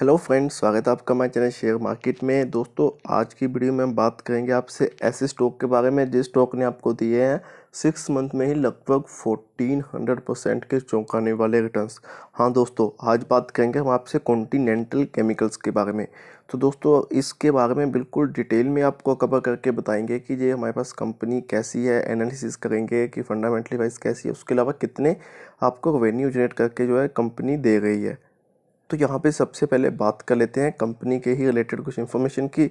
hello friends स्वागत है आपका मैं चैनल शेयर मार्केट में दोस्तों आज की वीडियो में हम बात करेंगे आपसे ऐसे स्टॉक के बारे में जिस स्टॉक ने आपको दिए हैं सिक्स मंथ में ही लगभग फोर्टीन हंड्रेड परसेंट के चौंकाने वाले रिटर्न्स हाँ दोस्तों आज बात करेंगे हम आपसे कॉन्टीनेंटल केमिकल्स के बारे में तो दोस्तों इसके बारे में बिल्कुल डिटेल में आपको कवर करके बताएंगे कि ये हमारे पास कंपनी कैसी है एनालिसिस करेंगे कि फंडामेंटली वाइज कैसी है उसके अलावा कितने आपको रेवेन्यू जनरेट करके जो है कंपनी दे रही है तो यहाँ पे सबसे पहले बात कर लेते हैं कंपनी के ही रिलेटेड कुछ इन्फॉर्मेशन की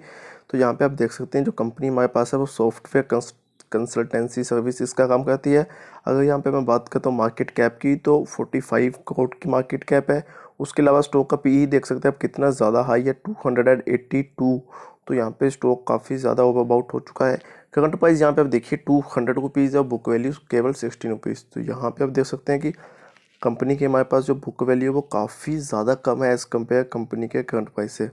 तो यहाँ पे आप देख सकते हैं जो कंपनी हमारे पास है वो सॉफ्टवेयर कंसल्टेंसी सर्विसेज का काम करती है अगर यहाँ पे मैं बात करता हूँ मार्केट कैप की तो 45 करोड़ की मार्केट कैप है उसके अलावा स्टॉक का पी e देख सकते हैं आप कितना ज़्यादा हाई है टू तो यहाँ पे स्टॉक काफ़ी ज़्यादा ओवर अबाउट हो चुका है करंट प्राइस यहाँ पर आप देखिए टू हंड्रेड रुपीज़ और बुक वैल्यू केवल सिक्सटीन रुपीज़ तो यहाँ पर आप देख सकते हैं कि कंपनी की हमारे पास जो बुक वैल्यू है वो काफ़ी ज़्यादा कम है एज़ कम्पेयर कंपनी के करंट प्राइस से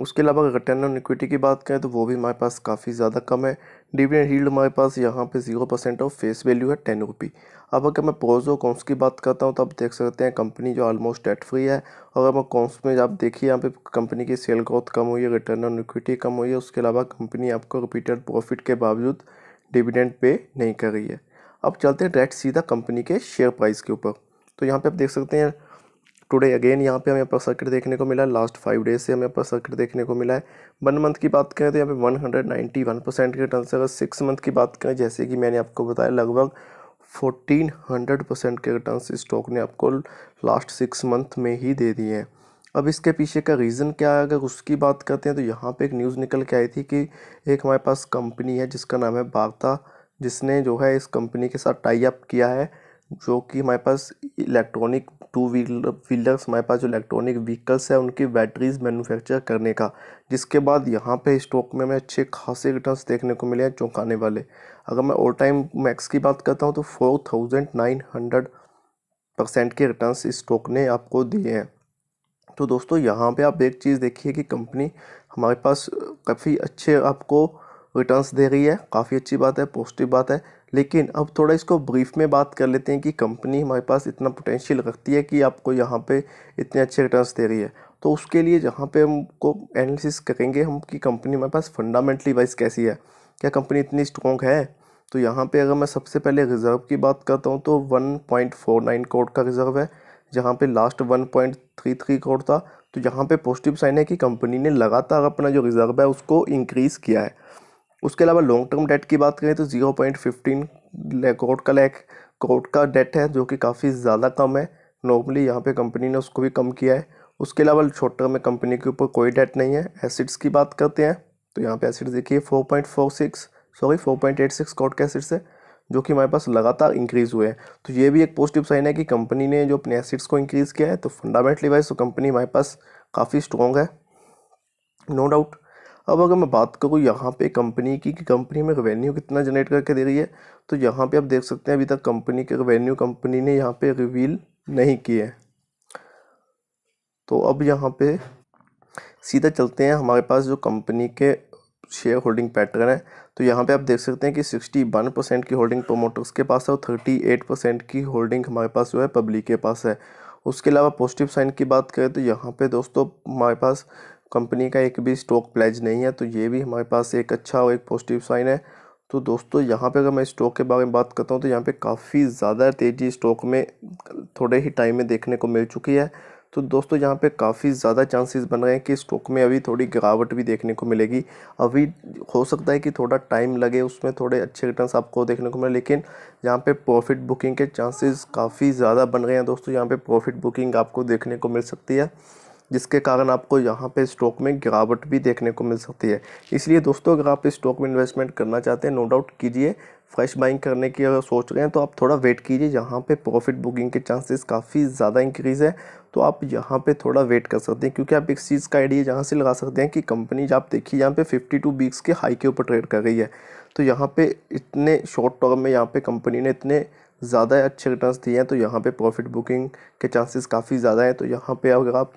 उसके अलावा अगर रिटर्न ऑन इक्विटी की बात करें तो वो भी हमारे पास काफ़ी ज़्यादा कम है डिविडेंड हील्ड हमारे पास यहाँ पे जीरो परसेंट और फेस वैल्यू है टेन रुपी अब अगर मैं प्रोज और कॉन्स की बात करता हूँ तो आप देख सकते हैं कंपनी जो ऑलमोस्ट डेट फ्री है और अगर मैं कॉन्स में आप देखिए यहाँ पे कंपनी की सेल ग्रोथ कम हुई है रिटर्न ऑन इक्विटी कम हुई है उसके अलावा कंपनी आपको रिपीटेड प्रॉफिट के बावजूद डिविडेंड पे नहीं कर रही है अब चलते हैं डायरेक्ट सीधा कंपनी के शेयर प्राइस के ऊपर तो यहाँ पे आप देख सकते हैं टुडे अगेन यहाँ पे हमें अपर सर्किट देखने को मिला लास्ट फाइव डेज से हमें अपर सर्किट देखने को मिला है वन मंथ की बात करें तो यहाँ पे one hundred ninety one percent के रिटर्न से अगर सिक्स मंथ की बात करें जैसे कि मैंने आपको बताया लगभग फोर्टीन हंड्रेड परसेंट के रिटर्न स्टॉक ने आपको लास्ट सिक्स मंथ में ही दे दिए हैं अब इसके पीछे का रीज़न क्या है अगर उसकी बात करते हैं तो यहाँ पर एक न्यूज़ निकल के आई थी कि एक हमारे पास कंपनी है जिसका नाम है बागता जिसने जो है इस कंपनी के साथ टाई अप किया है जो कि हमारे पास इलेक्ट्रॉनिक टू व्हीलर व्हीलर्स हमारे पास जो इलेक्ट्रॉनिक व्हीकल्स है उनकी बैटरीज मैन्युफैक्चर करने का जिसके बाद यहाँ पे स्टॉक में हमें अच्छे खासे रिटर्न्स देखने को मिले हैं चौंकाने वाले अगर मैं ऑल टाइम मैक्स की बात करता हूँ तो four thousand nine hundred percent के रिटर्न्स स्टॉक ने आपको दिए हैं तो दोस्तों यहाँ पे आप एक चीज़ देखिए कि कंपनी हमारे पास काफ़ी अच्छे आपको रिटर्न्स दे रही है काफ़ी अच्छी बात है पॉजिटिव बात है लेकिन अब थोड़ा इसको ब्रीफ में बात कर लेते हैं कि कंपनी हमारे पास इतना पोटेंशियल रखती है कि आपको यहाँ पे इतने अच्छे रिटर्न्स दे रही है तो उसके लिए जहाँ पे हमको एनालिसिस करेंगे हम कि कंपनी हमारे पास फंडामेंटली वाइज कैसी है क्या कंपनी इतनी स्ट्रॉन्ग है तो यहाँ पर अगर मैं सबसे पहले रिज़र्व की बात करता हूँ तो 1.49 करोड़ का रिज़र्व है जहाँ पर लास्ट वन करोड़ था तो यहाँ पे पॉजिटिव साइन है कि कंपनी ने लगातार अपना जो रिज़र्व है उसको इंक्रीज़ किया है उसके अलावा लॉन्ग टर्म डेट की बात करें तो ज़ीरो पॉइंट फिफ्टीन लेकोट का लैक करोड़ का डेट है जो कि काफ़ी ज़्यादा कम है नॉर्मली यहाँ पे कंपनी ने उसको भी कम किया है उसके अलावा शॉर्ट टर्म में कंपनी के ऊपर कोई डेट नहीं है एसिड्स की बात करते हैं तो यहाँ पे एसिड्स देखिए four point four six sorry four point eight six crore के एसिड्स है जो कि हमारे पास लगातार इंक्रीज़ हुए हैं तो ये भी एक पॉजिटिव साइन है कि कंपनी ने जो अपने एसिड्स को इंक्रीज़ किया है तो फंडामेंटली वाइज तो कंपनी हमारे पास काफ़ी स्ट्रॉन्ग है नो no डाउट अब अगर मैं बात करूँ यहाँ पे कंपनी की कि कंपनी में रेवेन्यू कितना जनरेट करके दे रही है तो यहाँ पे आप देख सकते हैं अभी तक कंपनी के रेवेन्यू कंपनी ने यहाँ पे रिवील नहीं किए तो अब यहाँ पे सीधा चलते हैं हमारे पास जो कंपनी के शेयर होल्डिंग पैटर्न है तो यहाँ पे आप देख सकते हैं कि सिक्सटी वन परसेंट की होल्डिंग प्रोमोटर्स के पास है और थर्टी एट परसेंट की होल्डिंग हमारे पास जो है पब्लिक के पास है उसके अलावा पॉजिटिव साइन की बात करें तो यहाँ पे दोस्तों हमारे पास कंपनी का एक भी स्टॉक प्लेज नहीं है तो ये भी हमारे पास एक अच्छा और एक पॉजिटिव साइन है तो दोस्तों यहाँ पे अगर मैं स्टॉक के बारे में बात करता हूँ तो यहाँ पे काफ़ी ज़्यादा तेज़ी स्टॉक में थोड़े ही टाइम में देखने को मिल चुकी है तो दोस्तों यहाँ पे काफ़ी ज़्यादा चांसेस बन रहे हैं कि स्टॉक में अभी थोड़ी गिरावट भी देखने को मिलेगी अभी हो सकता है कि थोड़ा टाइम लगे उसमें थोड़े अच्छे रिटर्न्स आपको देखने को मिले लेकिन यहाँ पे प्रॉफिट बुकिंग के चांसेस काफ़ी ज़्यादा बन रहे हैं दोस्तों यहाँ पे प्रॉफिट बुकिंग आपको देखने को मिल सकती है जिसके कारण आपको यहाँ पे स्टॉक में गिरावट भी देखने को मिल सकती है इसलिए दोस्तों अगर आप स्टॉक में इन्वेस्टमेंट करना चाहते हैं नो डाउट कीजिए फ्रेश बाइंग करने की अगर सोच रहे हैं तो आप थोड़ा वेट कीजिए यहाँ पे प्रॉफिट बुकिंग के चांसेस काफ़ी ज़्यादा इंक्रीज़ है तो आप यहाँ पे थोड़ा वेट कर सकते हैं क्योंकि आप एक चीज़ का आइडिया यहाँ से लगा सकते हैं कि कंपनी आप देखिए यहाँ पे 52 टू वीक्स के हाई के ऊपर ट्रेड कर रही है तो यहाँ पर इतने शॉर्ट टर्म में यहाँ पर कंपनी ने इतने ज़्यादा अच्छे रिटर्न दिए हैं तो यहाँ पर प्रॉफिट बुकिंग के चांसेस काफ़ी ज़्यादा हैं तो यहाँ पर अगर आप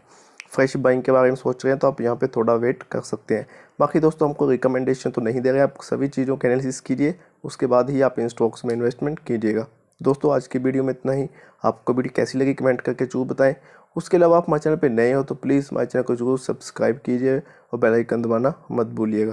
फ्रेश बाइंग के बारे में सोच रहे हैं तो आप यहाँ पे थोड़ा वेट कर सकते हैं बाकी दोस्तों हमको रिकमेंडेशन तो नहीं दे रहे आप सभी चीज़ों के एनालिसिस कीजिए उसके बाद ही आप इन स्टॉक्स में इन्वेस्टमेंट कीजिएगा दोस्तों आज की वीडियो में इतना ही आपको वीडियो कैसी लगी कमेंट करके जरूर बताएं उसके अलावा आप हमारे चैनल पर नए हो तो प्लीज़ हमारे चैनल को जरूर सब्सक्राइब कीजिए और बेल आइकन दबाना मत भूलिएगा